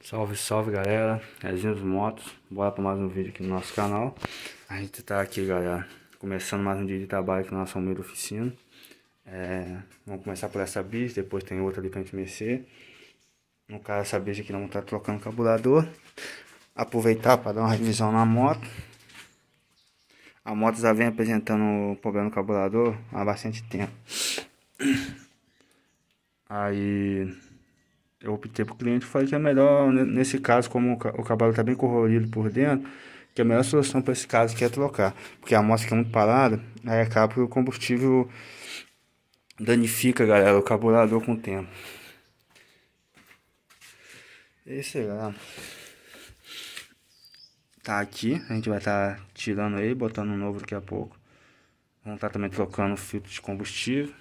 Salve, salve galera, Rezinho dos Motos, bora para mais um vídeo aqui no nosso canal A gente tá aqui galera, começando mais um dia de trabalho aqui na nossa humilde oficina é, Vamos começar por essa bicha, depois tem outra ali pra gente mexer No caso essa bicha aqui não tá trocando carburador Aproveitar para dar uma revisão na moto A moto já vem apresentando problema no carburador há bastante tempo Aí eu optei pro cliente fazer falei que é melhor, nesse caso, como o cavalo tá bem corroído por dentro, que a melhor solução para esse caso que é trocar. Porque a amostra fica é muito parada, aí acaba que o combustível danifica, galera, o carburador com o tempo. E sei lá. Tá aqui, a gente vai estar tá tirando aí, botando um novo daqui a pouco. Vamos estar tá também trocando o filtro de combustível.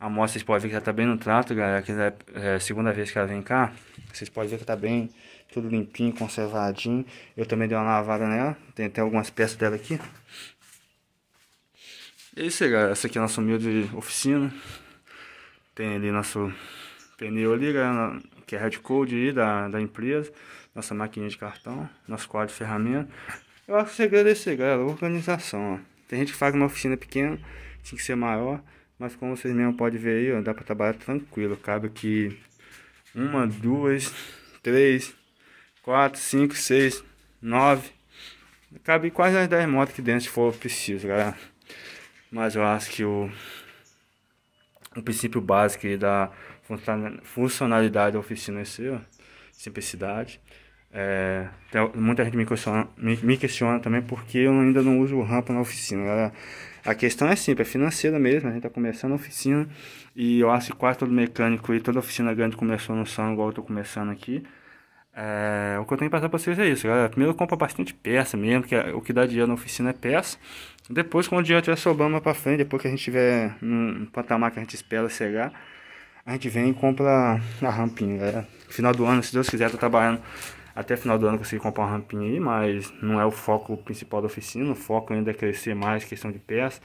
A moça, vocês podem ver que já tá bem no trato, galera. Que é a segunda vez que ela vem cá. Vocês podem ver que tá bem, tudo limpinho, conservadinho. Eu também dei uma lavada nela. Tem até algumas peças dela aqui. E é isso aí, galera. Essa aqui é a nossa humilde oficina. Tem ali nosso pneu ali, galera, que é Red Code aí da, da empresa. Nossa maquininha de cartão, nosso quadro de ferramenta. Eu acho que você agradecer, galera, organização, ó. Tem gente que faz uma oficina pequena, tinha que ser maior. Mas como vocês mesmo podem ver aí, ó, dá pra trabalhar tranquilo. Cabe aqui uma, duas, três, quatro, cinco, seis, nove. Cabe quase as dez motos aqui dentro se for preciso, galera. Mas eu acho que o, o princípio básico da funcionalidade da oficina é ser, ó, simplicidade. É, muita gente me questiona, me, me questiona também porque eu ainda não uso rampa na oficina, galera. A questão é simples, é financeira mesmo. A gente está começando a oficina e eu acho que quase todo mecânico e toda oficina grande começou no som, igual eu estou começando aqui. É, o que eu tenho que passar para vocês é isso, galera. Primeiro compra bastante peça mesmo, que é, o que dá dinheiro na oficina é peça. Depois, quando o dinheiro estiver sobrando para frente, depois que a gente tiver um patamar que a gente espera chegar, a gente vem e compra a rampinha, galera. Final do ano, se Deus quiser, tô trabalhando até final do ano conseguir comprar uma rampinha aí, mas não é o foco principal da oficina. O foco ainda é crescer mais, questão de peças.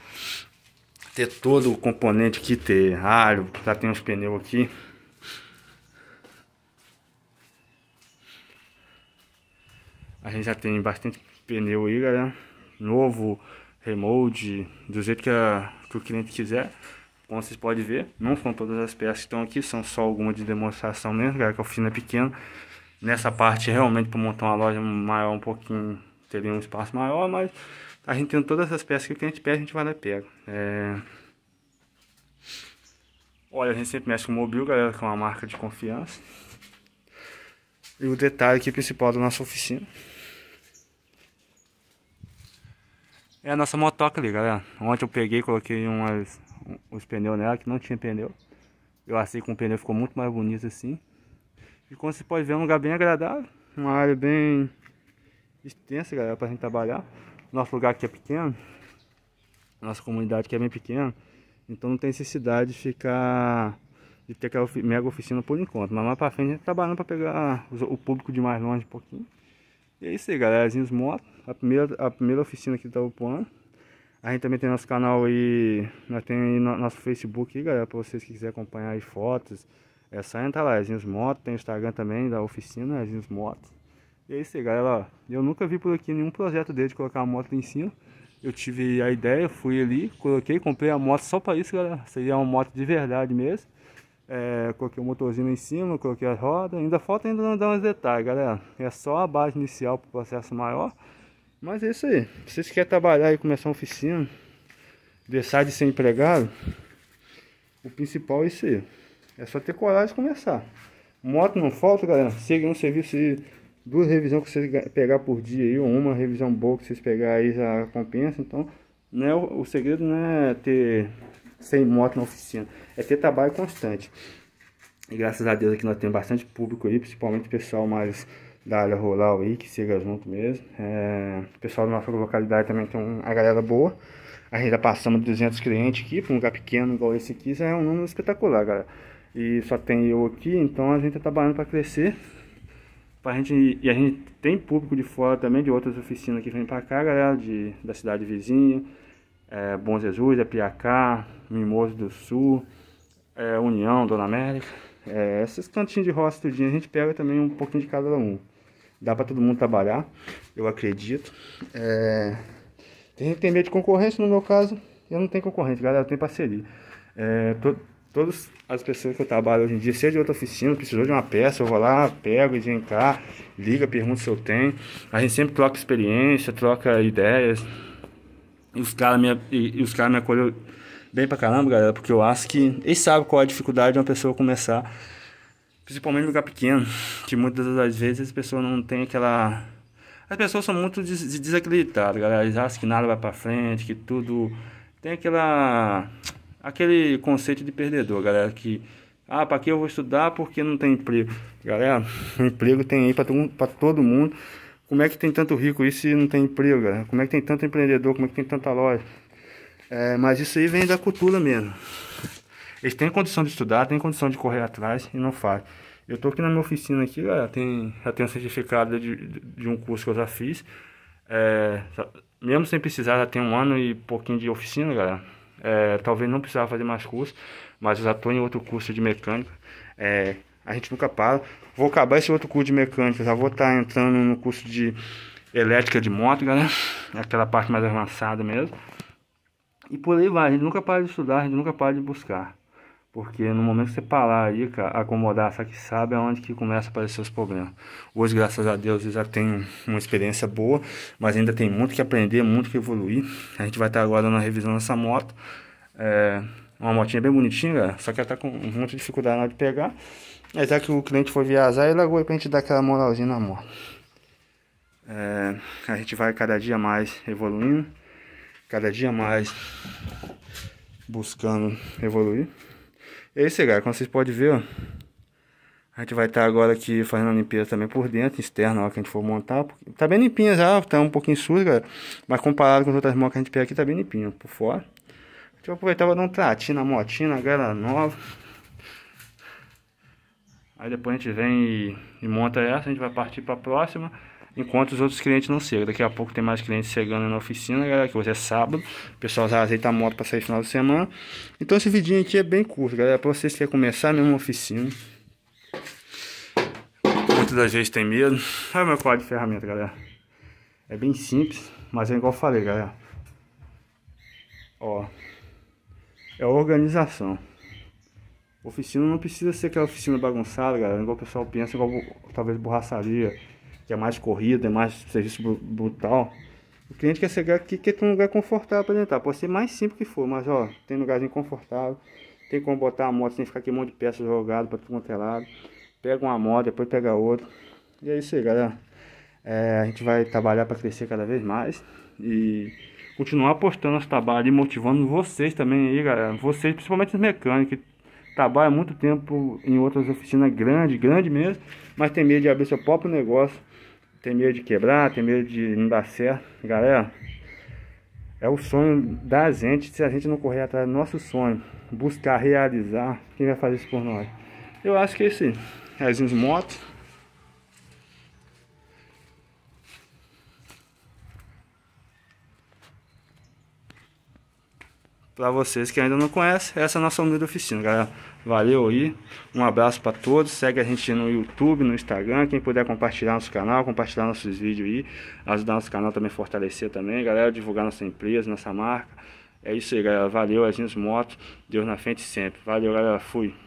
Ter todo o componente aqui, ter rádio, já tem uns pneus aqui. A gente já tem bastante pneu aí, galera. Novo, remold, do jeito que, a, que o cliente quiser. Como vocês podem ver, não são todas as peças que estão aqui, são só algumas de demonstração mesmo, galera, que a oficina é pequena nessa parte realmente para montar uma loja maior um pouquinho teria um espaço maior, mas a gente tem todas essas peças que o cliente pede, a gente vai lá e pega. É... Olha, a gente sempre mexe com o Mobil, galera, que é uma marca de confiança. E o detalhe aqui principal da nossa oficina. É a nossa motoca ali, galera. Ontem eu peguei, coloquei umas, os pneus nela, que não tinha pneu. Eu achei que um pneu ficou muito mais bonito assim. E como você pode ver, é um lugar bem agradável. Uma área bem extensa, galera, pra gente trabalhar. Nosso lugar aqui é pequeno. Nossa comunidade aqui é bem pequena. Então não tem necessidade de ficar... De ter aquela mega oficina por enquanto. Mas mais pra frente a gente tá trabalhando pra pegar o público de mais longe um pouquinho. E é isso aí, galera. Os motos. A primeira, a primeira oficina aqui da Upuano. A gente também tem nosso canal aí, nós tem aí nosso Facebook aí, galera, para vocês que quiserem acompanhar aí fotos, é só entrar lá, Ezinhos motos tem o Instagram também da oficina, Ezinhos motos. E é isso aí, galera. Eu nunca vi por aqui nenhum projeto dele de colocar a moto em cima. Eu tive a ideia, fui ali, coloquei, comprei a moto só para isso, galera. Seria uma moto de verdade mesmo. É, coloquei o motorzinho em cima, coloquei as rodas. Ainda falta ainda dar uns detalhes, galera. É só a base inicial para o processo maior. Mas é isso aí. Se vocês querem trabalhar e começar uma oficina, deixar de ser empregado, o principal é isso aí. É só ter coragem de começar. Moto não falta, galera. Chega um serviço de duas revisões que vocês pegar por dia aí, ou uma revisão boa que vocês pegar aí já compensa. Então, né, o, o segredo não é ter sem moto na oficina, é ter trabalho constante. E graças a Deus aqui nós temos bastante público aí, principalmente pessoal mais da área rural aí, que chega junto mesmo. É, o pessoal da nossa localidade também tem uma galera boa. A gente já tá passamos 200 clientes aqui, para um lugar pequeno igual esse aqui, já é um número espetacular, galera e só tem eu aqui, então a gente está trabalhando para crescer. Pra gente, e a gente tem público de fora também, de outras oficinas que vem para cá, galera de, da cidade vizinha, é, Bom Jesus, Apiacá, é Mimoso do Sul, é, União, Dona América. É, esses cantinhos de roça tudinho, a gente pega também um pouquinho de cada um. Dá para todo mundo trabalhar, eu acredito. É, tem gente que tem medo de concorrência, no meu caso, eu não tenho concorrente, galera, eu tenho parceria. É, tô, Todas as pessoas que eu trabalho hoje em dia, seja de outra oficina, precisou de uma peça, eu vou lá, pego, vem cá, liga, pergunta se eu tenho. A gente sempre troca experiência, troca ideias. E os caras me, e, e os cara me acolheu bem pra caramba, galera, porque eu acho que eles sabem qual é a dificuldade de uma pessoa começar. Principalmente no lugar pequeno, que muitas das vezes as pessoas não têm aquela as pessoas são muito des desacreditadas, galera. Eles acham que nada vai para frente, que tudo. Tem aquela aquele conceito de perdedor, galera, que ah, para que eu vou estudar porque não tem emprego? Galera, emprego tem aí para todo mundo. Como é que tem tanto rico isso se não tem emprego, galera? Como é que tem tanto empreendedor? Como é que tem tanta loja? É, mas isso aí vem da cultura mesmo. Eles têm condição de estudar, têm condição de correr atrás e não faz. Eu tô aqui na minha oficina aqui, galera, tem, já tenho um certificado de, de um curso que eu já fiz. É, mesmo sem precisar, já tem um ano e pouquinho de oficina, galera é, talvez não precisava fazer mais curso, mas eu já estou em outro curso de mecânica. É, a gente nunca para. Vou acabar esse outro curso de mecânica, já vou estar tá entrando no curso de elétrica de moto, galera. Né? É aquela parte mais avançada mesmo. E por aí vai, a gente nunca para de estudar, a gente nunca para de buscar. Porque no momento que você parar aí, cara, acomodar, só que sabe aonde é que começa a aparecer os problemas. Hoje, graças a Deus, eu já tenho uma experiência boa, mas ainda tem muito que aprender, muito que evoluir. A gente vai estar agora na revisão dessa moto. É uma motinha bem bonitinha, só que ela tá com muita dificuldade na hora de pegar. Mas é que o cliente foi viajar e largou para pra gente dar aquela moralzinha na moto. É, a gente vai cada dia mais evoluindo, cada dia mais buscando evoluir. E é isso aí, galera. Como vocês podem ver, ó, a gente vai estar tá agora aqui fazendo a limpeza também por dentro, externa, ó, que a gente for montar. Tá bem limpinha já, tá um pouquinho suja, galera. Mas comparado com as outras mãos que a gente pega aqui, tá bem limpinho. Por fora. Deixa eu aproveitar pra dar um tratinho na motinha, na galera nova. Aí depois a gente vem e, e monta essa, a gente vai partir para a próxima, enquanto os outros clientes não chegam. Daqui a pouco tem mais clientes chegando na oficina, galera, que hoje é sábado. O pessoal já ajeita a moto para sair final de semana. Então esse vidinho aqui é bem curto, galera, para vocês que querem começar a mesma oficina. Muitas das vezes tem medo. Olha ah, o meu quadro de ferramenta, galera. É bem simples, mas é igual eu falei, galera. Ó, é organização. Oficina não precisa ser aquela oficina bagunçada, galera. Igual o pessoal pensa, igual talvez borraçaria, que é mais corrida, é mais serviço brutal. O cliente quer chegar aqui quer ter um lugar confortável para entrar. Pode ser mais simples que for, mas ó, tem lugarzinho confortável. Tem como botar a moto sem ficar aqui um monte de peça jogada para tudo quanto é lado. Pega uma moto, depois pega outra. E é isso aí, galera. É, a gente vai trabalhar para crescer cada vez mais. E continuar apostando nos trabalhos e motivando vocês também aí, galera. Vocês, principalmente os mecânicos trabalha muito tempo em outras oficinas grande, grande mesmo, mas tem medo de abrir seu próprio negócio, tem medo de quebrar, tem medo de não dar certo. Galera, é o sonho da gente, se a gente não correr atrás do nosso sonho, buscar realizar, quem vai fazer isso por nós? Eu acho que é esse, as motos para vocês que ainda não conhecem, essa é a nossa unidade oficina, galera. Valeu aí, um abraço para todos, segue a gente no YouTube, no Instagram, quem puder compartilhar nosso canal, compartilhar nossos vídeos aí, ajudar nosso canal também a fortalecer também, galera, divulgar nossa empresa, nossa marca. É isso aí, galera, valeu, Agentes Motos, Deus na frente sempre. Valeu, galera, fui.